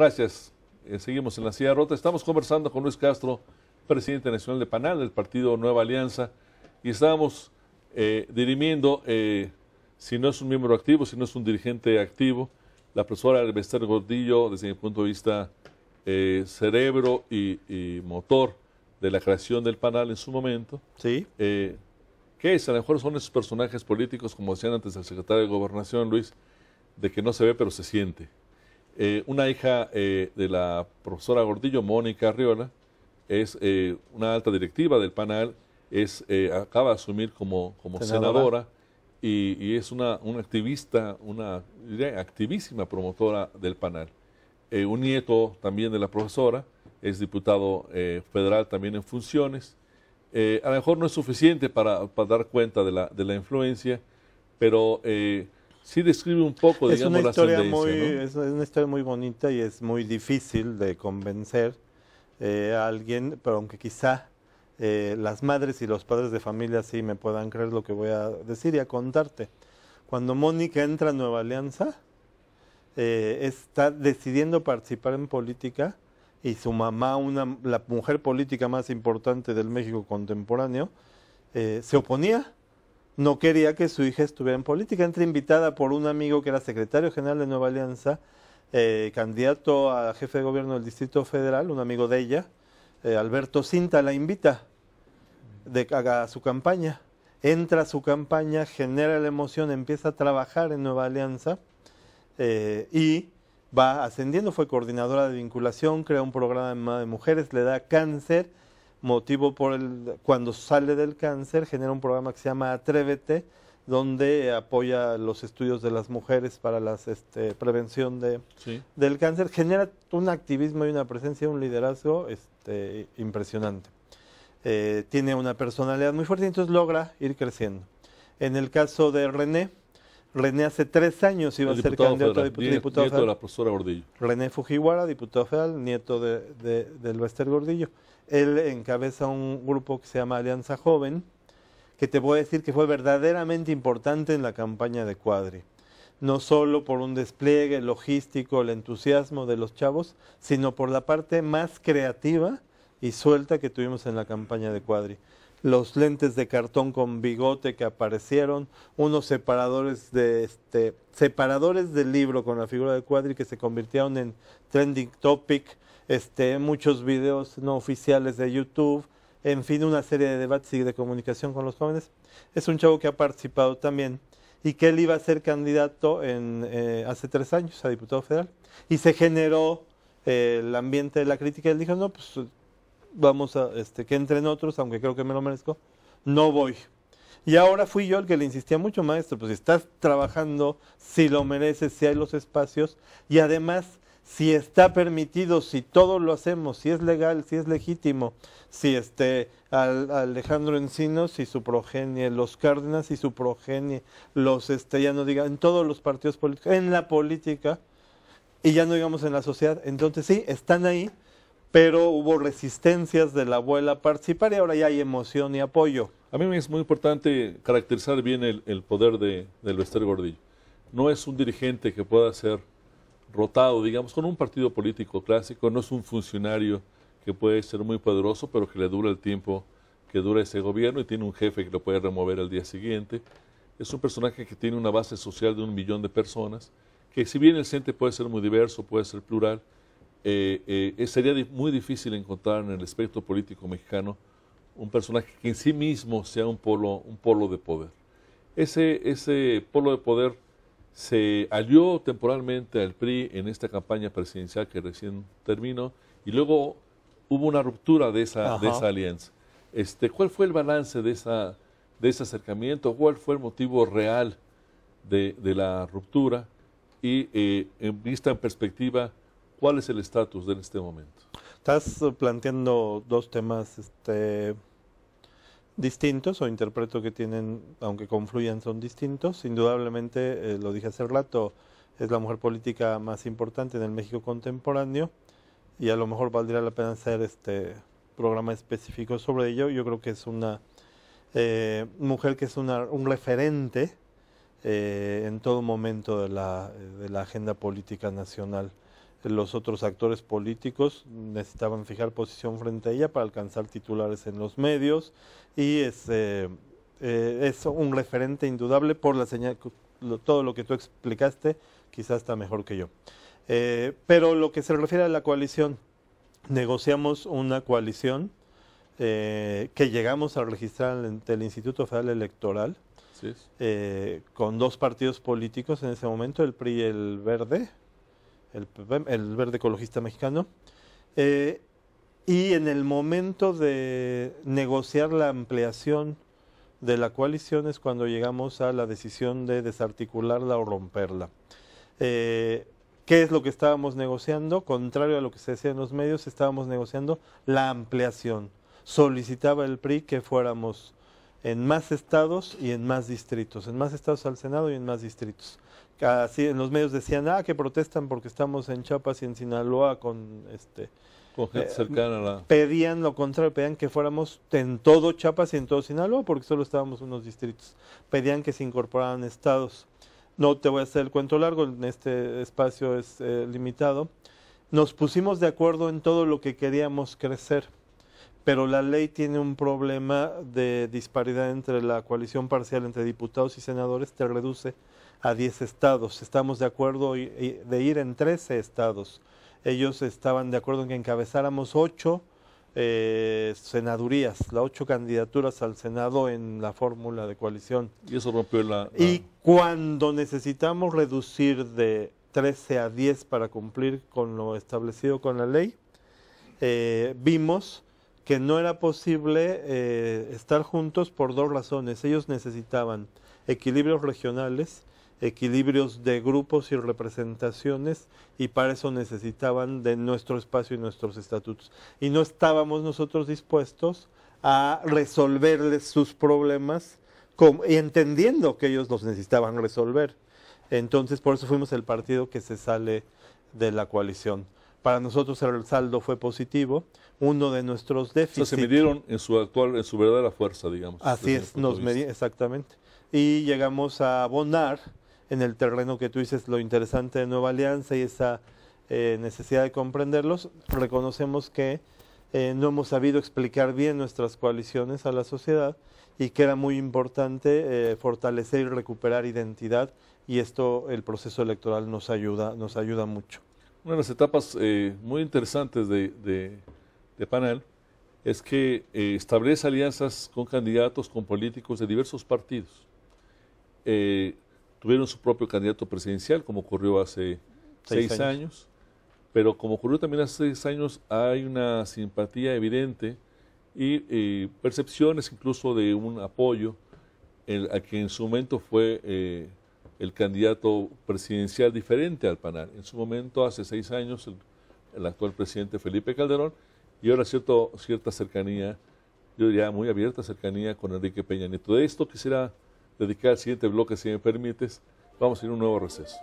Gracias. Eh, seguimos en la silla rota. Estamos conversando con Luis Castro, presidente nacional de Panal, del partido Nueva Alianza, y estábamos eh, dirimiendo eh, si no es un miembro activo, si no es un dirigente activo. La profesora Elbester Gordillo, desde mi punto de vista, cerebro y, motor de la creación del Panal en su momento. Sí. ¿Qué es? A lo mejor son esos personajes políticos, como decían antes el secretario de Gobernación, Luis, de que no se ve pero se siente. Eh, una hija eh, de la profesora Gordillo, Mónica Arriola, es eh, una alta directiva del PANAL, acaba de asumir como, senadora, y, es una, activista, una activísima promotora del PANAL. un nieto también de la profesora, es diputado federal también en funciones. a lo mejor no es suficiente para, dar cuenta de la influencia, pero sí describe un poco, es digamos, una historia muy, Es una historia muy bonita y es muy difícil de convencer eh, a alguien, pero aunque quizá eh, las madres y los padres de familia sí me puedan creer lo que voy a decir y a contarte. Cuando Mónica entra a Nueva Alianza, eh, está decidiendo participar en política y su mamá, una, la mujer política más importante del México contemporáneo, se oponía no quería que su hija estuviera en política. Entra invitada por un amigo que era secretario general de Nueva Alianza, eh, candidato a jefe de gobierno del Distrito Federal, un amigo de ella, eh, Alberto Cinta, la invita de, a, su campaña. Entra a su campaña, genera la emoción, empieza a trabajar en Nueva Alianza eh, y va ascendiendo. Fue coordinadora de vinculación, crea un programa de mujeres, le da cáncer motivo por el cuando sale del cáncer genera un programa que se llama Atrévete donde apoya los estudios de las mujeres para la este, prevención del cáncer genera un activismo y una presencia un liderazgo este, impresionante eh, tiene una personalidad muy fuerte entonces logra ir creciendo en el caso de René René hace tres años iba a ser candidato a diputado, nieto de la profesora Gordillo. René Fujiwara, diputado federal, nieto de, del Wester Gordillo. Él encabeza un grupo que se llama Alianza Joven, que te voy a decir que fue verdaderamente importante en la campaña de Cuadri. No solo por un despliegue logístico, el entusiasmo de los chavos, sino por la parte más creativa y suelta que tuvimos en la campaña de Cuadri los lentes de cartón con bigote que aparecieron, unos separadores de este separadores del libro con la figura de Cuadri que se convirtieron en trending topic, este muchos videos no oficiales de YouTube, en fin, una serie de debates y de comunicación con los jóvenes. Es un chavo que ha participado también y que él iba a ser candidato en, eh, hace tres años a diputado federal y se generó eh, el ambiente de la crítica. Él dijo, no, pues vamos a este, que entren otros, aunque creo que me lo merezco, no voy. Y ahora fui yo el que le insistía mucho, maestro, pues si estás trabajando, si lo mereces, si hay los espacios, y además, si está permitido, si todo lo hacemos, si es legal, si es legítimo, si este al, Alejandro Encinos y su progenie, los Cárdenas y su progenie, los este, ya no diga, en todos los partidos políticos, en la política, y ya no digamos en la sociedad, entonces sí, están ahí, pero hubo resistencias de la abuela a participar y ahora ya hay emoción y apoyo. A mí me es muy importante caracterizar bien el, poder de, Lester Gordillo. No es un dirigente que pueda ser rotado, digamos, con un partido político clásico, no es un funcionario que puede ser muy poderoso, pero que le dura el tiempo que dura ese gobierno y tiene un jefe que lo puede remover al día siguiente. Es un personaje que tiene una base social de un millón de personas, que si bien el centro puede ser muy diverso, puede ser plural, eh, eh, sería muy difícil encontrar en el espectro político mexicano un personaje que en sí mismo sea un polo, un polo de poder. Ese, polo de poder se alió temporalmente al PRI en esta campaña presidencial que recién terminó y luego hubo una ruptura de esa, alianza. Este, ¿Cuál fue el balance de, esa, de ese acercamiento? ¿Cuál fue el motivo real de, la ruptura? Y eh, vista en perspectiva, ¿Cuál es el estatus en este momento? Estás eh, planteando dos temas este, distintos, o interpreto que tienen, aunque confluyan, son distintos. Indudablemente, eh, lo dije hace rato, es la mujer política más importante en el México contemporáneo y a lo mejor valdría la pena hacer este programa específico sobre ello. Yo creo que es una eh, mujer que es un referente en todo momento de la agenda política nacional los otros actores políticos necesitaban fijar posición frente a ella para alcanzar titulares en los medios y es, eh, eh, un referente indudable por la señal, todo lo que tú explicaste, quizás está mejor que yo. Eh, pero lo que se refiere a la coalición, negociamos una coalición que llegamos a registrar ante el Instituto Federal Electoral con dos partidos políticos en ese momento, el PRI y el Verde el, Verde Ecologista Mexicano. Eh, y en el momento de negociar la ampliación de la coalición es cuando llegamos a la decisión de desarticularla o romperla. Eh, ¿Qué es lo que estábamos negociando? Contrario a lo que se decía en los medios, estábamos negociando la ampliación. Solicitaba el PRI que fuéramos en más estados y en más distritos, en más estados al Senado y en más distritos. Así en los medios decían, ah, que protestan porque estamos en Chiapas y en Sinaloa con este... Eh, la... Pedían lo contrario, pedían que fuéramos en todo Chiapas y en todo Sinaloa porque solo estábamos unos distritos. Pedían que se incorporaran estados. No te voy a hacer el cuento largo, en este espacio es eh, limitado. Nos pusimos de acuerdo en todo lo que queríamos crecer pero la ley tiene un problema de disparidad entre la coalición parcial entre diputados y senadores, te reduce a 10 estados. Estamos de acuerdo de ir en 13 estados. Ellos estaban de acuerdo en que encabezáramos 8 eh, senadurías, las 8 candidaturas al Senado en la fórmula de coalición. Y eso rompió la, Y cuando necesitamos reducir de 13 a 10 para cumplir con lo establecido con la ley, eh, vimos que no era posible eh, estar juntos por dos razones. Ellos necesitaban equilibrios regionales, equilibrios de grupos y representaciones, y para eso necesitaban de nuestro espacio y nuestros estatutos. Y no estábamos nosotros dispuestos a resolverles sus problemas y entendiendo que ellos los necesitaban resolver. Entonces, por eso fuimos el partido que se sale de la coalición. Para nosotros el saldo fue positivo. Uno de nuestros déficits. O se midieron en su actual, en su verdadera fuerza, digamos. Así es, nos medí, exactamente. Y llegamos a abonar en el terreno que tú dices lo interesante de Nueva Alianza y esa eh, necesidad de comprenderlos. Reconocemos que eh, no hemos sabido explicar bien nuestras coaliciones a la sociedad y que era muy importante eh, fortalecer y recuperar identidad y esto el proceso electoral nos ayuda, nos ayuda mucho una de las etapas eh, muy interesantes de, de, es que eh, establece alianzas con candidatos, con políticos de diversos partidos. Eh, tuvieron su propio candidato presidencial, como ocurrió hace seis, años. pero como ocurrió también hace seis años, hay una simpatía evidente y percepciones incluso de un apoyo el a que en su momento fue el candidato presidencial diferente al PANAR. En su momento, hace seis años, el, actual presidente Felipe Calderón, y ahora cierto, cierta cercanía, yo diría muy abierta cercanía con Enrique Peña Nieto. De esto quisiera dedicar el siguiente bloque, si me permites. Vamos a ir a un nuevo receso.